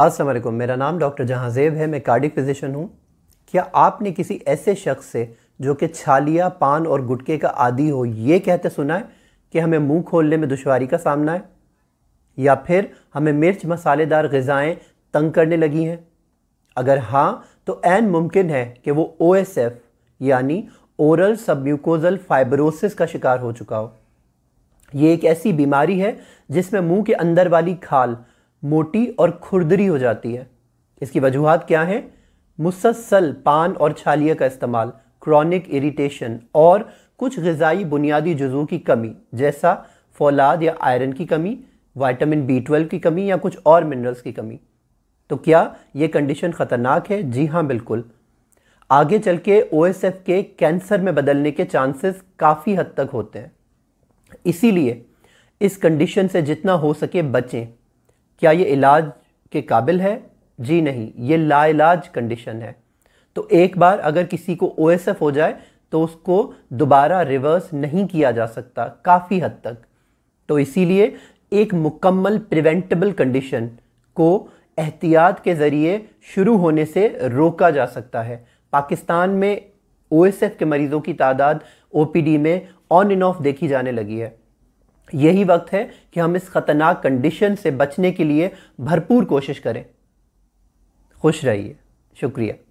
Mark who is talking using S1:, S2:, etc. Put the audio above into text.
S1: असलम मेरा नाम डॉक्टर जहाँजेब है मैं कार्डिक फिजिशियन हूँ क्या आपने किसी ऐसे शख्स से जो कि छालिया पान और गुटके का आदि हो ये कहते सुना है कि हमें मुंह खोलने में दुशारी का सामना है या फिर हमें मिर्च मसालेदार गज़ाएँ तंग करने लगी हैं अगर हाँ तो एन मुमकिन है कि वो ओ एस एफ यानी ओरल सबम्यूकोजल फाइब्रोसिस का शिकार हो चुका हो ये एक ऐसी बीमारी है जिसमें मुंह के अंदर वाली खाल मोटी और खुरदरी हो जाती है इसकी वजूहत क्या है मुसलसल पान और छालिया का इस्तेमाल क्रॉनिक इरीटेशन और कुछ गज़ाई बुनियादी जजू की कमी जैसा फौलाद या आयरन की कमी वाइटामिन बी ट्वेल्व की कमी या कुछ और मिनरल्स की कमी तो क्या ये कंडीशन ख़तरनाक है जी हाँ बिल्कुल आगे चल के ओ एस एफ के कैंसर में बदलने के चांसेस काफ़ी हद तक होते हैं इसीलिए इस कंडीशन से जितना हो सके बचें क्या ये इलाज के काबिल है जी नहीं ये लाइलाज कंडीशन है तो एक बार अगर किसी को ओ हो जाए तो उसको दोबारा रिवर्स नहीं किया जा सकता काफ़ी हद तक तो इसीलिए एक मुकम्मल प्रिवेंटेबल कंडीशन को एहतियात के ज़रिए शुरू होने से रोका जा सकता है पाकिस्तान में ओ के मरीज़ों की तादाद ओ में ऑन एंड ऑफ देखी जाने लगी है यही वक्त है कि हम इस ख़तरनाक कंडीशन से बचने के लिए भरपूर कोशिश करें खुश रहिए शुक्रिया